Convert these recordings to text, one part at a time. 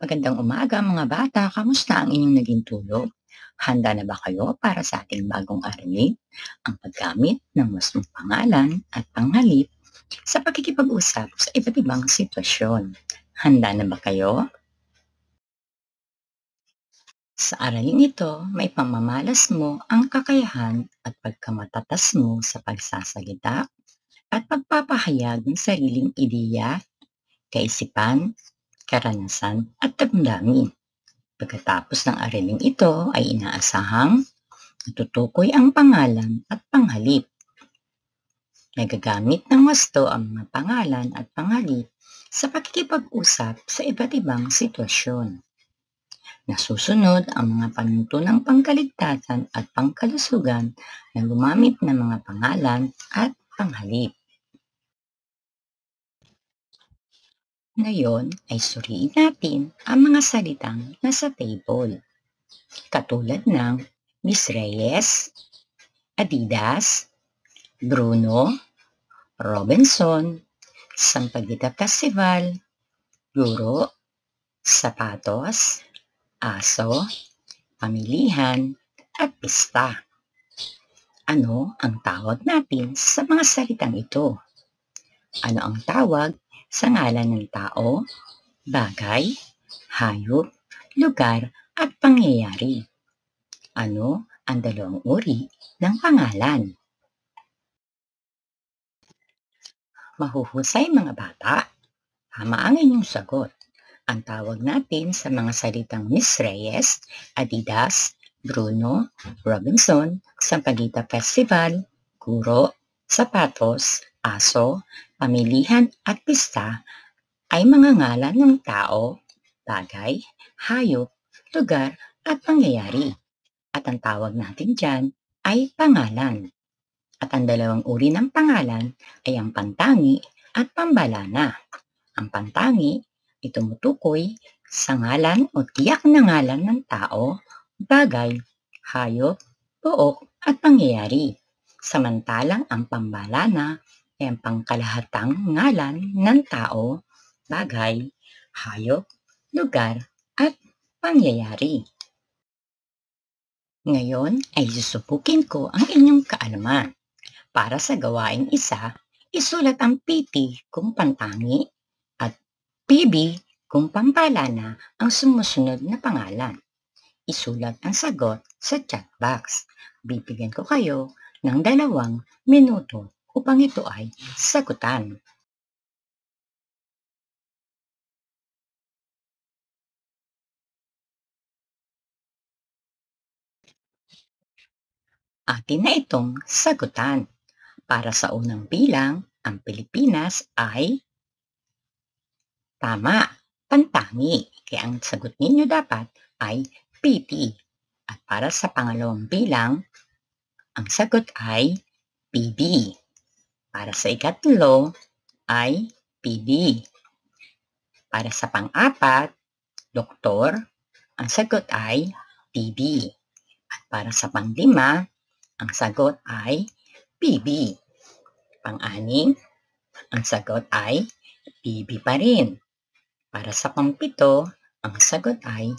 Magandang umaga mga bata, kamusta ang inyong naging tulog? Handa na ba kayo para sa ating bagong aralin? Ang paggamit ng mismong pangalan at panghalip sa pagkikipag usap sa iba't ibang sitwasyon. Handa na ba kayo? Sa araling ito, may pamamalas mo ang kakayahan at pagkamatatas mo sa pagsasalita at pagpapahayag ng sariling ideya, kaisipan karanasan at damdamin. Pagkatapos ng araling ito ay inaasahang natutukoy ang pangalan at panghalip. Nagagamit ng wasto ang mga pangalan at panghalip sa pakikipag-usap sa iba't ibang sitwasyon. Nasusunod ang mga ng pangkaligtasan at pangkalusugan na gumamit ng mga pangalan at panghalip. Ngayon ay suriin natin ang mga salitang nasa table. Katulad ng Miss Reyes, Adidas, Bruno, Robinson, Sampaguita Festival, Guro, Sapatos, Aso, Pamilihan, at Pista. Ano ang tawag natin sa mga salitang ito? Ano ang tawag sa ngalan ng tao, bagay, hayop, lugar at pangyayari. Ano ang dalawang uri ng pangalan? Mahuhusay mga bata, tama ang inyong sagot. Ang tawag natin sa mga salitang Miss Reyes, Adidas, Bruno, Robinson, Sampaguita Festival, Kuro, Sapatos, Aso, pamilihan at pista ay mga ngalan ng tao, bagay, hayop, lugar at pangyayari. At ang tawag natin dyan ay pangalan. At ang dalawang uri ng pangalan ay ang pantangi at pambalana. Ang pantangi ay tumutukoy sa ngalan o tiyak na ngalan ng tao, bagay, hayop, buok at pangyayari. Samantalang ang pambalana ay ang pangkalahatang ngalan ng tao, bagay, hayop, lugar, at pangyayari. Ngayon ay susupukin ko ang inyong kaalaman. Para sa gawaing isa, isulat ang PT kung pantangi at PB kung pampalana ang sumusunod na pangalan. Isulat ang sagot sa chat box. Bibigyan ko kayo ng dalawang minuto upang ito ay sagutan. Atin na itong sagutan. Para sa unang bilang, ang Pilipinas ay tama, pantangi. Kaya ang sagot ninyo dapat ay PT. At para sa pangalawang bilang, ang sagot ay PB. Para sa ikatlo ay PD. Para sa pang-apat, doktor, ang sagot ay PD. At para sa pang panglima, ang sagot ay PB. Pang-aning, ang sagot ay PB pa rin. Para sa pang pampito, ang sagot ay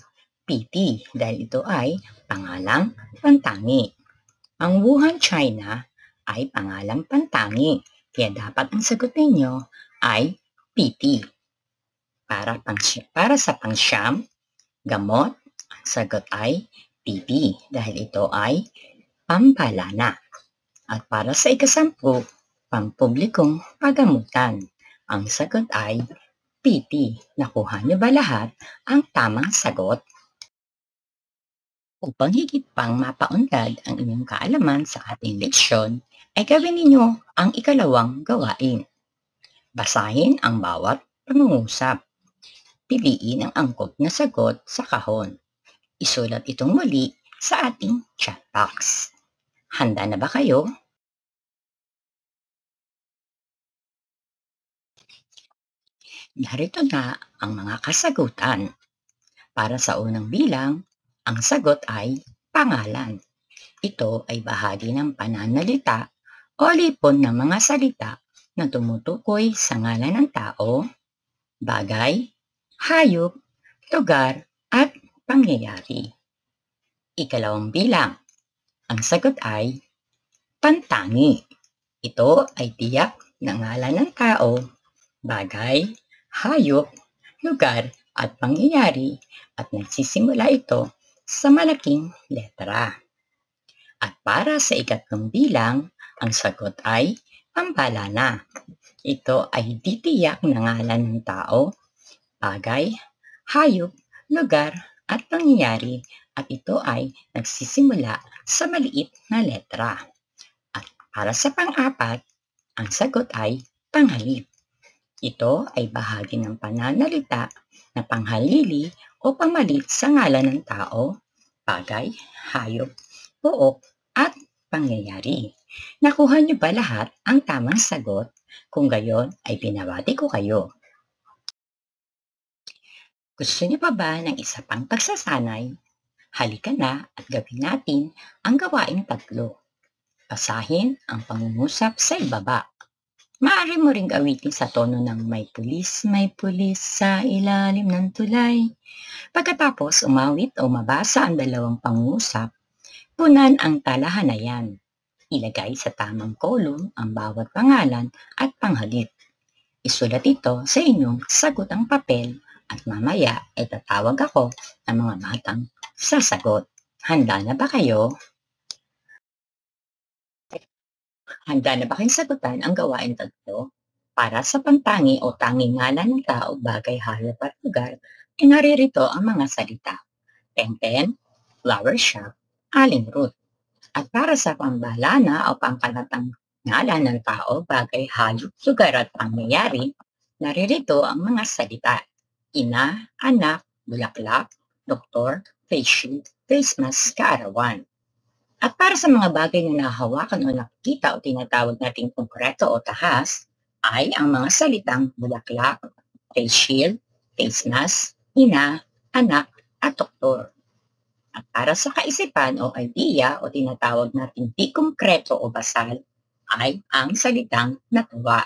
PT dahil ito ay pangalang pantangi. Ang Wuhan, China ay pangalang pantangi, kaya dapat ang sagot ninyo ay PT. Para, pang, para sa pangsyam, gamot, ang sagot ay PT dahil ito ay pampalana. At para sa ikasampu, pampublikong pagamutan, ang sagot ay PT. Nakuha niyo ba lahat ang tamang sagot? upang higit pang mapaunlad ang inyong kaalaman sa ating leksyon, ay eh, gawin ninyo ang ikalawang gawain. Basahin ang bawat pangungusap. Piliin ang angkop na sagot sa kahon. Isulat itong muli sa ating chat box. Handa na ba kayo? Narito na ang mga kasagutan. Para sa unang bilang, ang sagot ay pangalan. Ito ay bahagi ng pananalita o alipon ng mga salita na tumutukoy sa ngalan ng tao, bagay, hayop, lugar, at pangyayari. Ikalawang bilang. Ang sagot ay pantangi. Ito ay tiyak na ngalan ng tao, bagay, hayop, lugar, at pangyayari at nagsisimula ito sa malaking letra. At para sa ikatlong bilang, ang sagot ay, pambala na. Ito ay titiyak na ngalan ng tao, bagay, hayop, lugar, at nangyayari at ito ay nagsisimula sa maliit na letra. At para sa pang-apat, ang sagot ay panghalip. Ito ay bahagi ng pananalita na panghalili o pamalit sa ngalan ng tao, bagay, hayop, buo, at pangyayari. Nakuha niyo ba lahat ang tamang sagot? Kung gayon, ay pinawati ko kayo. Gusto niyo pa ba ng isa pang pagsasanay? Halika na at gawin natin ang gawain tatlo. Basahin ang pangungusap sa ibaba. Maari mo ring gawitin sa tono ng may pulis, may pulis sa ilalim ng tulay. Pagkatapos umawit o mabasa ang dalawang pangusap, Kunan ang talahan Ilagay sa tamang kolum ang bawat pangalan at panghalip. Isulat ito sa inyong sagotang papel at mamaya ay tatawag ako ng mga batang sasagot. Handa na ba kayo? Handa na ba kayong sagutan ang gawain tatlo? Para sa pantangi o tanging ngalan ng tao, bagay, halip at lugar, ay naririto ang mga salita. Pengpen, flower shop, Aling Ruth. At para sa pambalana o pangkalatang ngalan ng tao bagay hayop, lugar at pangyayari, naririto ang mga salita. Ina, anak, bulaklak, doktor, patient, shield, face mask, kaarawan. At para sa mga bagay na nahawakan o nakikita o tinatawag nating konkreto o tahas, ay ang mga salitang bulaklak, face shield, face mask, ina, anak, at doktor. At para sa kaisipan o idea o tinatawag nating di konkreto o basal ay ang salitang natuwa.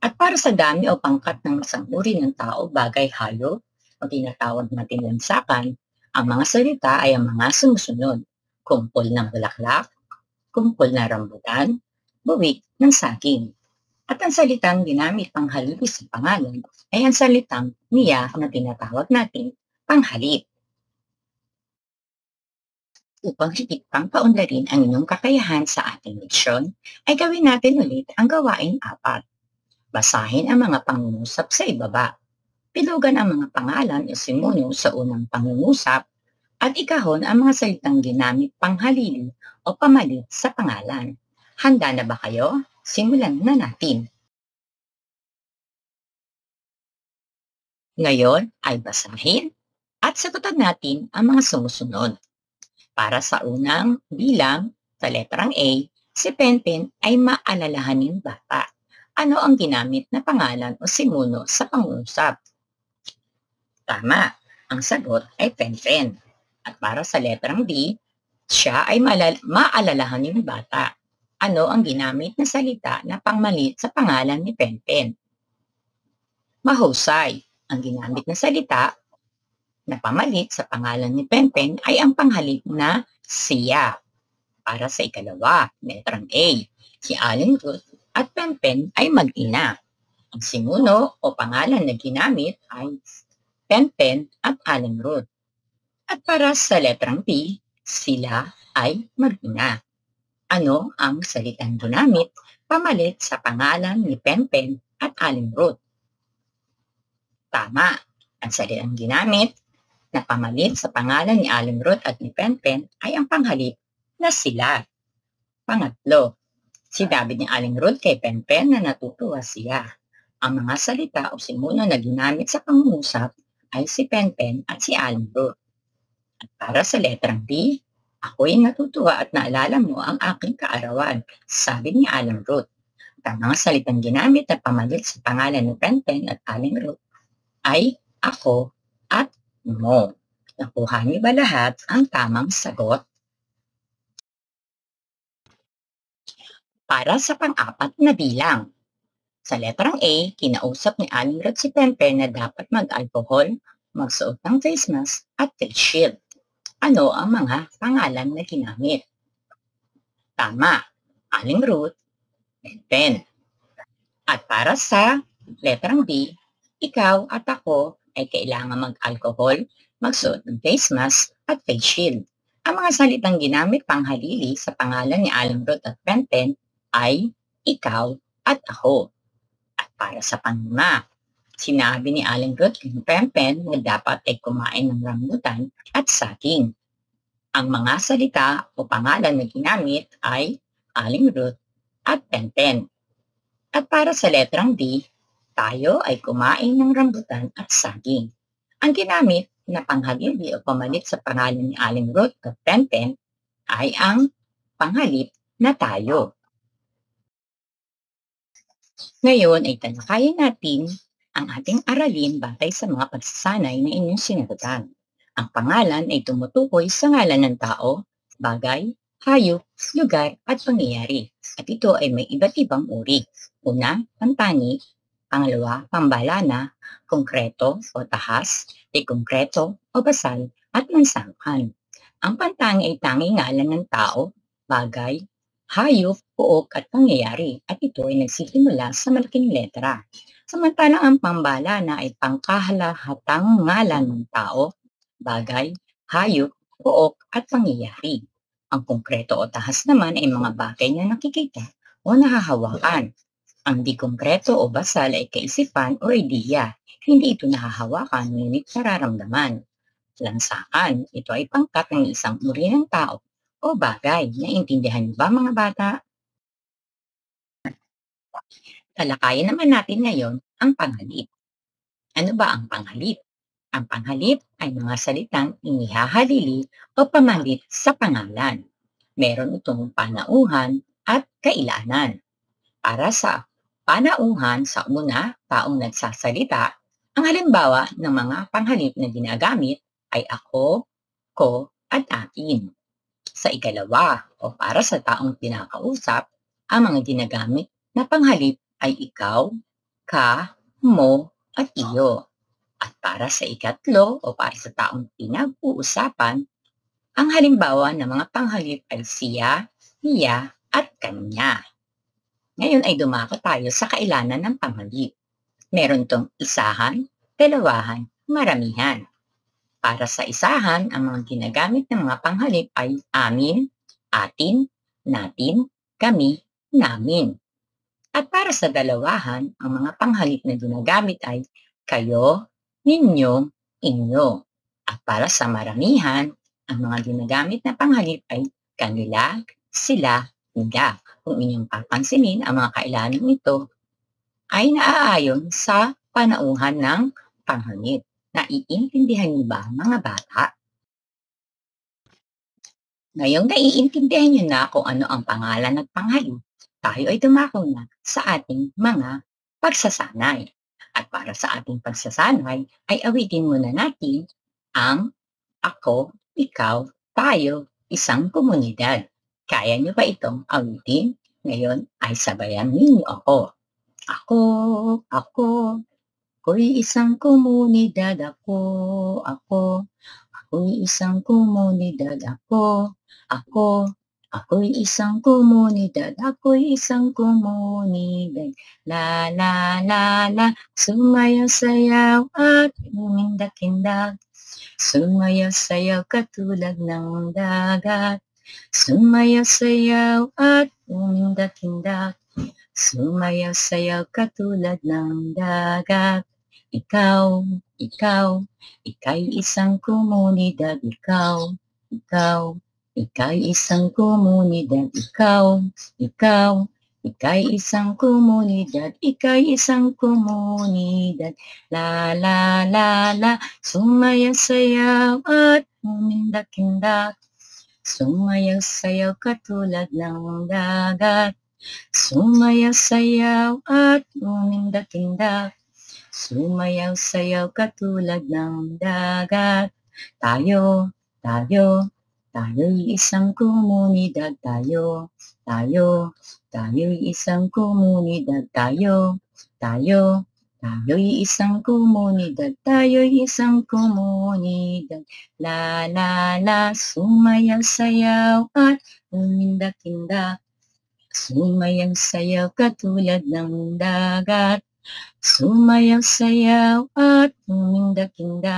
At para sa dami o pangkat ng isang uri ng tao, bagay, halo, o tinatawag natin lansakan, ang mga salita ay ang mga sumusunod. Kumpol ng bulaklak, kumpol ng rambutan, buwik ng saging. At ang salitang ginamit pang halipis sa pangalan ay ang salitang niya na tinatawag natin panghalip upang higit pang paunlarin ang inyong kakayahan sa ating leksyon, ay gawin natin ulit ang gawain apat. Basahin ang mga pangungusap sa ibaba. Pilugan ang mga pangalan o simuno sa unang pangungusap at ikahon ang mga salitang ginamit panghalili o pamalit sa pangalan. Handa na ba kayo? Simulan na natin. Ngayon ay basahin at sagutan natin ang mga sumusunod. Para sa unang bilang sa letrang A, si Penpen ay maalalahanin bata. Ano ang ginamit na pangalan o simuno sa pangusap? Tama, ang sagot ay Penpen. At para sa letrang D, siya ay maalalahanin bata. Ano ang ginamit na salita na pangmalit sa pangalan ni Penpen? Mahusay. Ang ginamit na salita na pamalit sa pangalan ni Penpen ay ang panghalik na siya. Para sa ikalawa, letrang A, si Allen Ruth at Penpen ay mag-ina. Ang simuno o pangalan na ginamit ay Penpen at Allen Ruth. At para sa letrang B, sila ay mag-ina. Ano ang salitang ginamit pamalit sa pangalan ni Penpen at Allen Ruth? Tama, ang salitang ginamit na pamalit sa pangalan ni Alan Ruth at ni Penpen ay ang panghalip na sila. Pangatlo, sinabi ni Alan Ruth kay Penpen na natutuwa siya. Ang mga salita o simuno na ginamit sa pangungusap ay si Penpen at si Alan Ruth. At para sa letrang D, ako'y natutuwa at naalala mo ang aking kaarawan, sabi ni Alan Ruth. at ang mga salitang ginamit na pamalit sa pangalan ni Penpen at Aling Ruth ay ako mo. Nakuha niyo ba lahat ang tamang sagot? Para sa pang-apat na bilang. Sa letrang A, kinausap ni Aling Ruth si Pemper na dapat mag alcohol magsuot ng face mask at face shield. Ano ang mga pangalan na ginamit? Tama, Aling Ruth, Pempen. At para sa letrang B, ikaw at ako ay kailangan mag-alcohol, magsuot ng face mask at face shield. Ang mga salitang ginamit panghalili sa pangalan ni Ruth at Benten ay ikaw at ako. At para sa panlima, sinabi ni Ruth Rutkin Pempen na dapat ay kumain ng rambutan at saging. Ang mga salita o pangalan na ginamit ay Aling Ruth at Pempen. At para sa letrang D, tayo ay kumain ng rambutan at saging. Ang ginamit na panghagildi o pamalit sa pangalan ni Aling Ruth of Tempen ay ang panghalip na tayo. Ngayon ay talakayin natin ang ating aralin batay sa mga pagsasanay na inyong sinagutan. Ang pangalan ay tumutukoy sa ngalan ng tao, bagay, hayop, lugar at pangyayari. At ito ay may iba't ibang uri. Una, pantangi, Pangalawa, pambalana, konkreto o tahas, di konkreto o basal at mansangkan. Ang pantangi ay tanging ngalan ng tao, bagay, hayop, puok at pangyayari at ito ay nagsisimula sa malaking letra. Samantalang ang pambala na ay pangkahalahatang ngalan ng tao, bagay, hayop, puok at pangyayari. Ang konkreto o tahas naman ay mga bagay na nakikita o nahahawakan ang dikonkreto o basal ay kaisipan o ideya. Hindi ito nahahawakan ngunit nararamdaman. Lansakan, ito ay pangkat ng isang uri ng tao o bagay. Naintindihan niyo ba mga bata? Talakayan naman natin ngayon ang panghalip. Ano ba ang panghalip? Ang panghalip ay mga salitang inihahalili o pamalit sa pangalan. Meron itong panauhan at kailanan. Para sa panauhan sa una taong nagsasalita, ang halimbawa ng mga panghalip na ginagamit ay ako, ko, at akin. Sa ikalawa o para sa taong pinakausap, ang mga ginagamit na panghalip ay ikaw, ka, mo, at iyo. At para sa ikatlo o para sa taong pinag-uusapan, ang halimbawa ng mga panghalip ay siya, niya, at kanya. Ngayon ay dumako tayo sa kailanan ng pamagi. Meron tong isahan, dalawahan, maramihan. Para sa isahan, ang mga ginagamit ng mga panghalip ay amin, atin, natin, kami, namin. At para sa dalawahan, ang mga panghalip na ginagamit ay kayo, ninyo, inyo. At para sa maramihan, ang mga ginagamit na panghalip ay kanila, sila, nila kung inyong papansinin ang mga kailangan ito ay naaayon sa panauhan ng panghangit. Naiintindihan niyo ba mga bata? Ngayong naiintindihan niyo na kung ano ang pangalan ng panghangit, tayo ay dumako na sa ating mga pagsasanay. At para sa ating pagsasanay ay awitin muna natin ang ako, ikaw, tayo, isang komunidad. Kaya niyo ba itong awitin? Ngayon ay sabayan ninyo ako. Ako, ako, ako'y isang komunidad ako, ako, ako'y isang komunidad ako, ako, Ako'y isang komunidad, ako'y isang komunidad. La la la la, sumayaw sayaw at umindak-indak. Sumayaw sayaw katulad ng dagat. Sumayaw-sayaw at umindak-indak, sumayaw-sayaw katulad ng dagat. Ikaw, ikaw, ika'y isang komunidad, ikaw, ikaw, ika'y isang komunidad, ikaw, ikaw, ika'y isang komunidad, ika'y isang komunidad. La la la la, sumayaw-sayaw at umindak-indak, Sumayaw-sayaw katulad ng dagat. Sumayaw-sayaw at umindak-indak. Sumayaw-sayaw katulad ng dagat. Tayo, tayo, tayo'y isang komunidad. Tayo, tayo, tayo'y isang komunidad. Tayo, tayo, Tayo'y isang komunidad, tayo'y isang komunidad. La la la, sumayaw sayaw at uminda-kinda. Sumayaw sayaw katulad ng dagat. Sumayaw sayaw at uminda-kinda.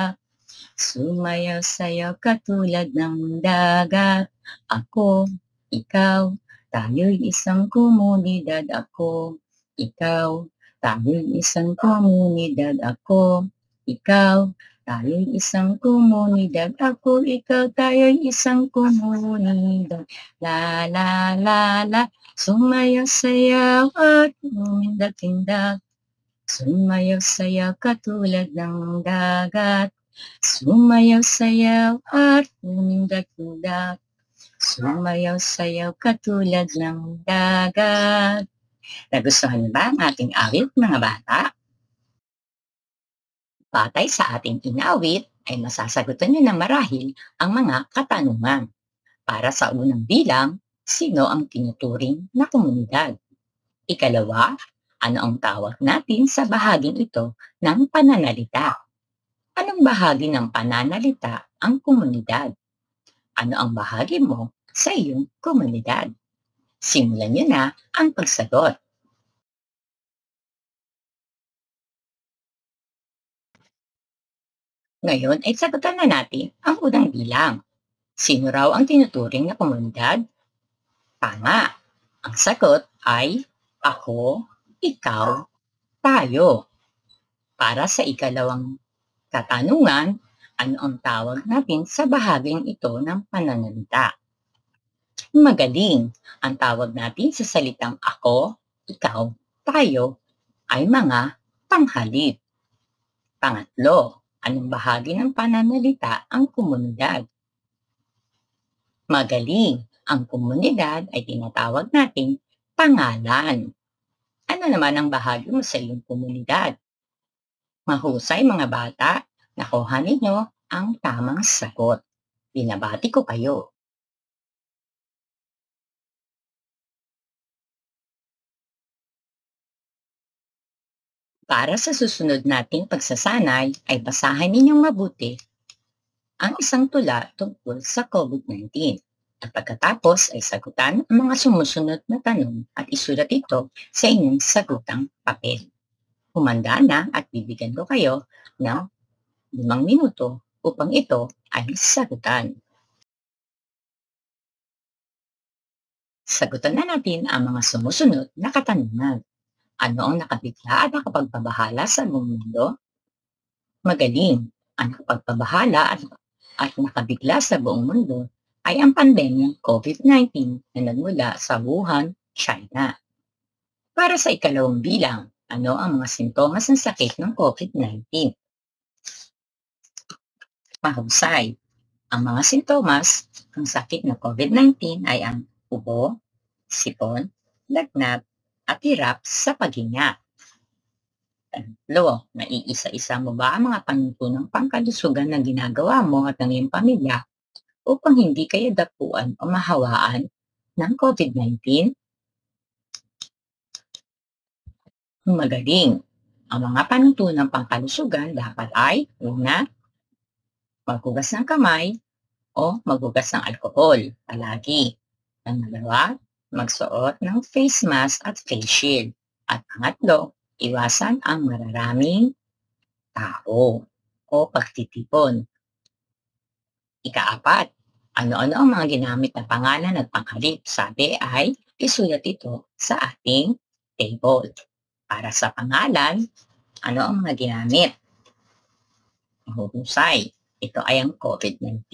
Sumayaw sayaw katulad ng dagat. Ako, ikaw, tayo'y isang komunidad. Ako, ikaw, Tayong isang komunidad ako, ikaw. Tayong isang komunidad ako, ikaw. Tayong isang komunidad. La la la la. Sumayaw sayaw at umindak-indak. Sumayaw sayaw katulad ng dagat. Sumayaw sayaw at umindak-indak. Sumayaw sayaw katulad ng dagat. Nagustuhan ba ang ating awit, mga bata? Batay sa ating inawit ay masasagutan niyo na marahil ang mga katanungan. Para sa unang bilang, sino ang tinuturing na komunidad? Ikalawa, ano ang tawag natin sa bahaging ito ng pananalita? Anong bahagi ng pananalita ang komunidad? Ano ang bahagi mo sa iyong komunidad? Simulan niyo na ang pagsagot. Ngayon ay sagutan na natin ang unang bilang. Sino raw ang tinuturing na komunidad? Tama. Ang sagot ay ako, ikaw, tayo. Para sa ikalawang katanungan, ano ang tawag natin sa bahaging ito ng pananalita? Magaling. Ang tawag natin sa salitang ako, ikaw, tayo ay mga panghalip. Pangatlo, anong bahagi ng pananalita ang komunidad? Magaling. Ang komunidad ay tinatawag natin pangalan. Ano naman ang bahagi mo sa iyong komunidad? Mahusay mga bata, nakuha ninyo ang tamang sagot. Binabati ko kayo. Para sa susunod nating pagsasanay ay basahin ninyong mabuti ang isang tula tungkol sa COVID-19 at pagkatapos ay sagutan ang mga sumusunod na tanong at isulat ito sa inyong sagutang papel. Humanda na at bibigyan ko kayo ng limang minuto upang ito ay sagutan. Sagutan na natin ang mga sumusunod na katanungan. Ano ang nakabigla at nakapagpabahala sa mundo? Magaling, ang nakapagpabahala at, nakabigla sa buong mundo ay ang pandemyang COVID-19 na nagmula sa Wuhan, China. Para sa ikalawang bilang, ano ang mga sintomas ng sakit ng COVID-19? Mahusay. Ang mga sintomas ng sakit ng COVID-19 ay ang ubo, sipon, lagnat, at hirap sa paghinga. Pangatlo, naiisa-isa mo ba ang mga panuntunang pangkalusugan na ginagawa mo at ng iyong pamilya upang hindi kayo dapuan o mahawaan ng COVID-19? Magaling! Ang mga panuntunang pangkalusugan dapat ay, una, maghugas ng kamay o maghugas ng alkohol, palagi. Pangalawa, magsuot ng face mask at face shield. At pangatlo, iwasan ang mararaming tao o pagtitipon. Ikaapat, ano-ano ang mga ginamit na pangalan at panghalip? Sabi ay isulat ito sa ating table. Para sa pangalan, ano ang mga ginamit? Mahuhusay. Ito ay ang COVID-19,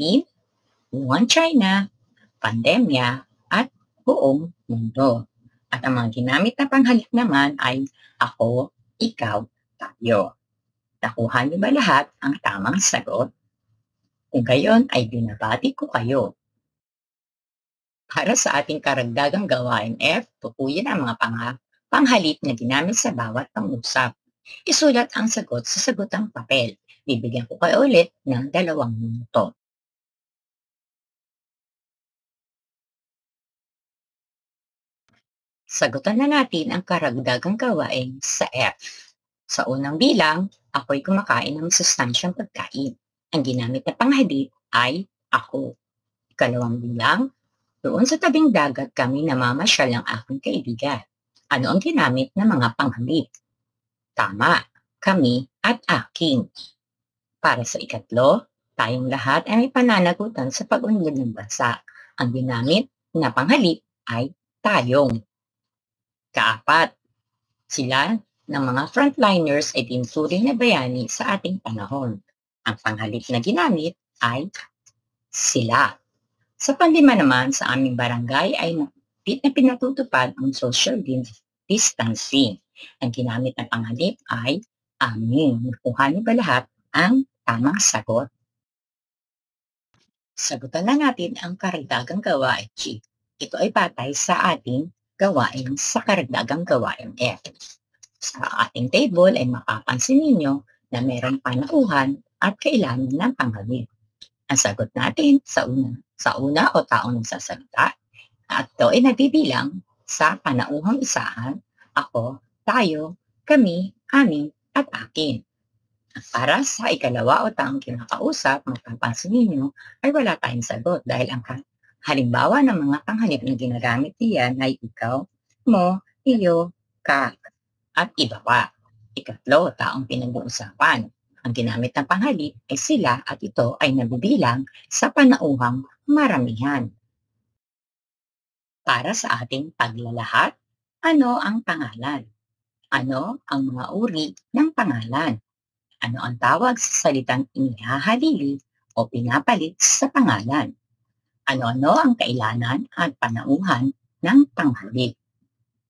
Wuhan, China, pandemya, buong mundo. At ang mga ginamit na panghalik naman ay ako, ikaw, tayo. Nakuha niyo ba lahat ang tamang sagot? Kung gayon ay binabati ko kayo. Para sa ating karagdagang gawain F, tukuyin ang mga pangha panghalik na ginamit sa bawat pangusap. Isulat ang sagot sa sagotang papel. Bibigyan ko kayo ulit ng dalawang minuto. Sagutan na natin ang karagdagang gawain sa F. Sa unang bilang, ako'y kumakain ng sustansyang pagkain. Ang ginamit na panghalip ay ako. Ikalawang bilang, doon sa tabing dagat kami namamasyal ang aking kaibigan. Ano ang ginamit na mga panghalip? Tama, kami at aking. Para sa ikatlo, tayong lahat ay may pananagutan sa pag-unlad ng bansa. Ang ginamit na panghalip ay tayong. Kaapat, sila ng mga frontliners ay tinsuring na bayani sa ating panahon. Ang panghalip na ginamit ay sila. Sa panlima naman, sa aming barangay ay mapit na pinatutupad ang social distancing. Ang ginamit na panghalip ay amin. Nakuha niyo ba lahat ang tamang sagot? Sagutan na natin ang karagdagang gawa ay G. Ito ay patay sa ating gawain sa karagdagang gawain F. Eh, sa ating table ay eh, mapapansin ninyo na merong panauhan at kailangan ng pangalim. Ang sagot natin sa una, sa una o taong nagsasalita at ito ay nabibilang sa panauhang isahan, ako, tayo, kami, amin, at akin. Para sa ikalawa o taong kinakausap, mapapansin ninyo ay wala tayong sagot dahil ang Halimbawa ng mga panghanib na ginagamit diyan ay ikaw, mo, iyo, ka, at iba pa. Ikatlo, taong pinag-uusapan. Ang ginamit ng panghalip ay sila at ito ay nabibilang sa panauhang maramihan. Para sa ating paglalahat, ano ang pangalan? Ano ang mga uri ng pangalan? Ano ang tawag sa salitang inihahalili o pinapalit sa pangalan? ano-ano ang kailanan at panauhan ng panghalik.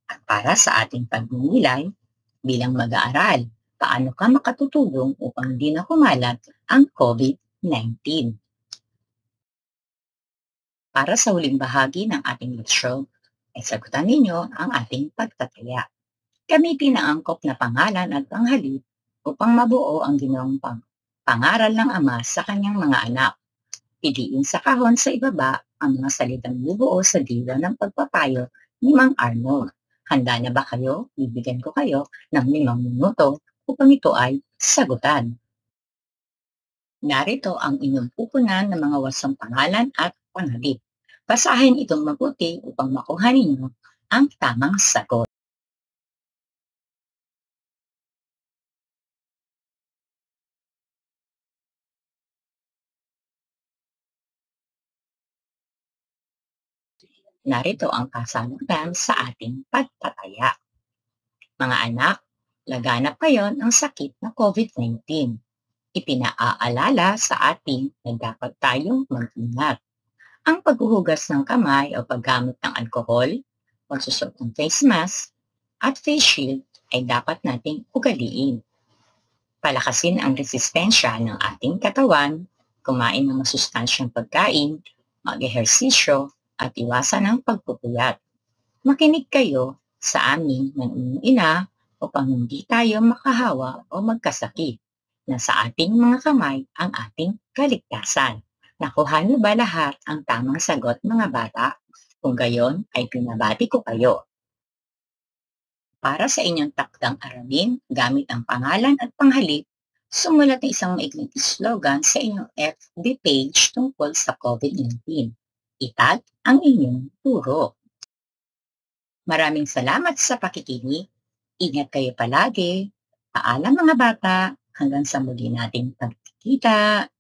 At para sa ating pagmumulay, bilang mag-aaral, paano ka makatutulong upang hindi na kumalat ang COVID-19. Para sa huling bahagi ng ating leksyon, ay sagutan ninyo ang ating pagtataya. Gamitin ang angkop na pangalan at panghalik upang mabuo ang ginawang pang pangaral ng ama sa kanyang mga anak Piliin sa kahon sa ibaba ang mga salitang bubuo sa dila ng pagpapayo ni Mang Arnold. Handa na ba kayo? Bibigyan ko kayo ng limang minuto upang ito ay sagutan. Narito ang inyong pupunan ng mga wasang pangalan at pangalip. Basahin itong mabuti upang makuha ninyo ang tamang sagot. narito ang kasagutan sa ating pagtataya. Mga anak, laganap ngayon ang sakit na COVID-19. Ipinaaalala sa atin na dapat tayong mag-ingat. Ang paghuhugas ng kamay o paggamit ng alkohol, pagsusot ng face mask, at face shield ay dapat nating ugaliin. Palakasin ang resistensya ng ating katawan, kumain ng masustansyang pagkain, mag-ehersisyo, at iwasan ang pagpupuyat. Makinig kayo sa amin ng inyong ina upang hindi tayo makahawa o magkasakit na sa ating mga kamay ang ating kaligtasan. Nakuha niyo ba lahat ang tamang sagot mga bata? Kung gayon ay pinabati ko kayo. Para sa inyong takdang aralin, gamit ang pangalan at panghalip, sumulat ng isang maigling slogan sa inyong FB page tungkol sa COVID-19. Itag ang inyong turo. Maraming salamat sa pakikinig. Ingat kayo palagi. Paalam mga bata hanggang sa muli nating pagkikita.